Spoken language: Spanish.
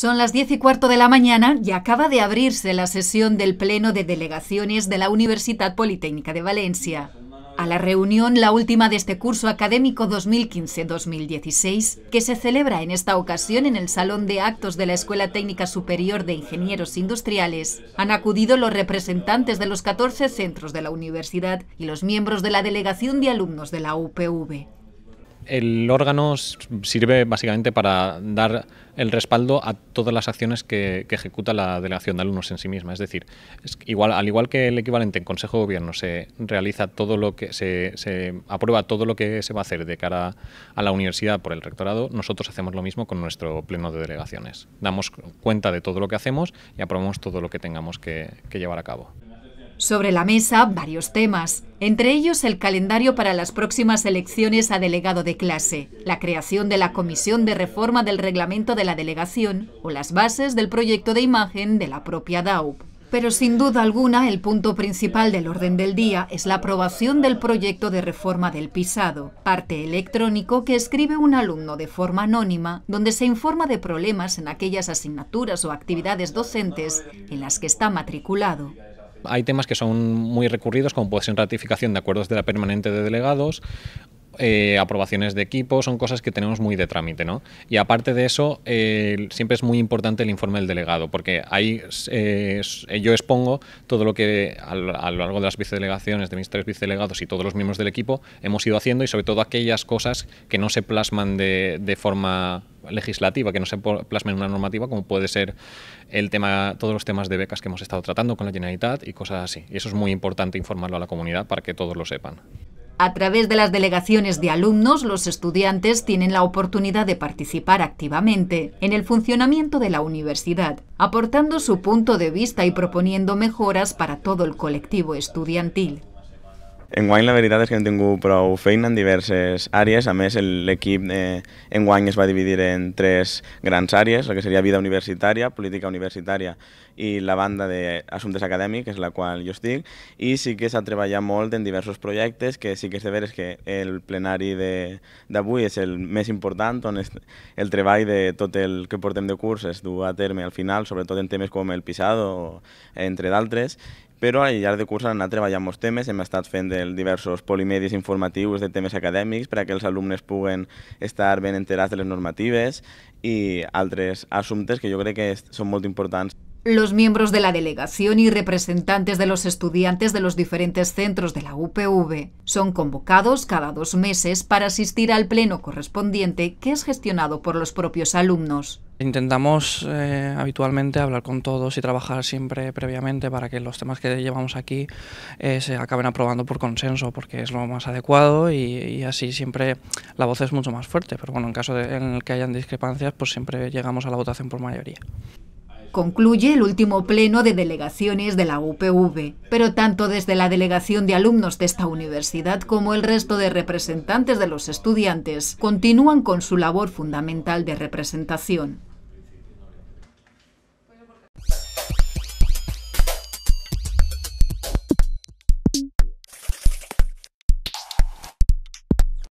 Son las 10 y cuarto de la mañana y acaba de abrirse la sesión del Pleno de Delegaciones de la Universidad Politécnica de Valencia. A la reunión, la última de este curso académico 2015-2016, que se celebra en esta ocasión en el Salón de Actos de la Escuela Técnica Superior de Ingenieros Industriales, han acudido los representantes de los 14 centros de la universidad y los miembros de la delegación de alumnos de la UPV el órgano sirve básicamente para dar el respaldo a todas las acciones que, ejecuta la delegación de alumnos en sí misma. Es decir, igual, al igual que el equivalente en Consejo de Gobierno se realiza todo lo que se, aprueba todo lo que se va a hacer de cara a la universidad por el rectorado, nosotros hacemos lo mismo con nuestro pleno de delegaciones. Damos cuenta de todo lo que hacemos y aprobamos todo lo que tengamos que llevar a cabo. Sobre la mesa, varios temas, entre ellos el calendario para las próximas elecciones a delegado de clase, la creación de la Comisión de Reforma del Reglamento de la Delegación o las bases del proyecto de imagen de la propia DAUP. Pero sin duda alguna, el punto principal del orden del día es la aprobación del proyecto de reforma del pisado, parte electrónico que escribe un alumno de forma anónima, donde se informa de problemas en aquellas asignaturas o actividades docentes en las que está matriculado hay temas que son muy recurridos, como puede ser ratificación de acuerdos de la permanente de delegados eh, aprobaciones de equipo, son cosas que tenemos muy de trámite, ¿no? Y aparte de eso, siempre es muy importante el informe del delegado, porque ahí eh, eh, yo expongo todo lo que a, lo largo de las vicedelegaciones, de mis tres vicedelegados y todos los miembros del equipo hemos ido haciendo y sobre todo aquellas cosas que no se plasman de, forma legislativa que no se plasmen en una normativa, como puede ser el tema, todos los temas de becas que hemos estado tratando con la Generalitat y cosas así. Y eso es muy importante informarlo a la comunidad para que todos lo sepan. A través de las delegaciones de alumnos, los estudiantes tienen la oportunidad de participar activamente en el funcionamiento de la universidad, aportando su punto de vista y proponiendo mejoras para todo el colectivo estudiantil. Enguany la veritat és que hem tingut prou feina en diverses àrees, a més l'equip eh, enguany es va dividir en tres grans àrees, la que seria vida universitària, política universitària i la banda d'assumptes acadèmics, és la qual jo estic, i sí que s'ha treballat molt en diversos projectes, que sí que és de veres que el plenari d'avui és el més important, on és el treball de tot el que portem de curs es du a terme al final, sobretot en temes com el pisado, entre d'altres, pero al llarg de curs han anat temes, hem estat fent diversos polimedis informativos de temes para que los alumnos puedan estar bien enterados de las normatives y otros asuntos que yo creo que son muy importantes. Los miembros de la delegación y representantes de los estudiantes de los diferentes centros de la UPV son convocados cada dos meses para asistir al pleno correspondiente que es gestionado por los propios alumnos. Intentamos eh, habitualmente hablar con todos y trabajar siempre previamente para que los temas que llevamos aquí eh, se acaben aprobando por consenso, porque es lo más adecuado y, así siempre la voz es mucho más fuerte. Pero bueno, en caso de, que hayan discrepancias, pues siempre llegamos a la votación por mayoría. Concluye el último pleno de delegaciones de la UPV, pero tanto desde la delegación de alumnos de esta universidad como el resto de representantes de los estudiantes continúan con su labor fundamental de representación.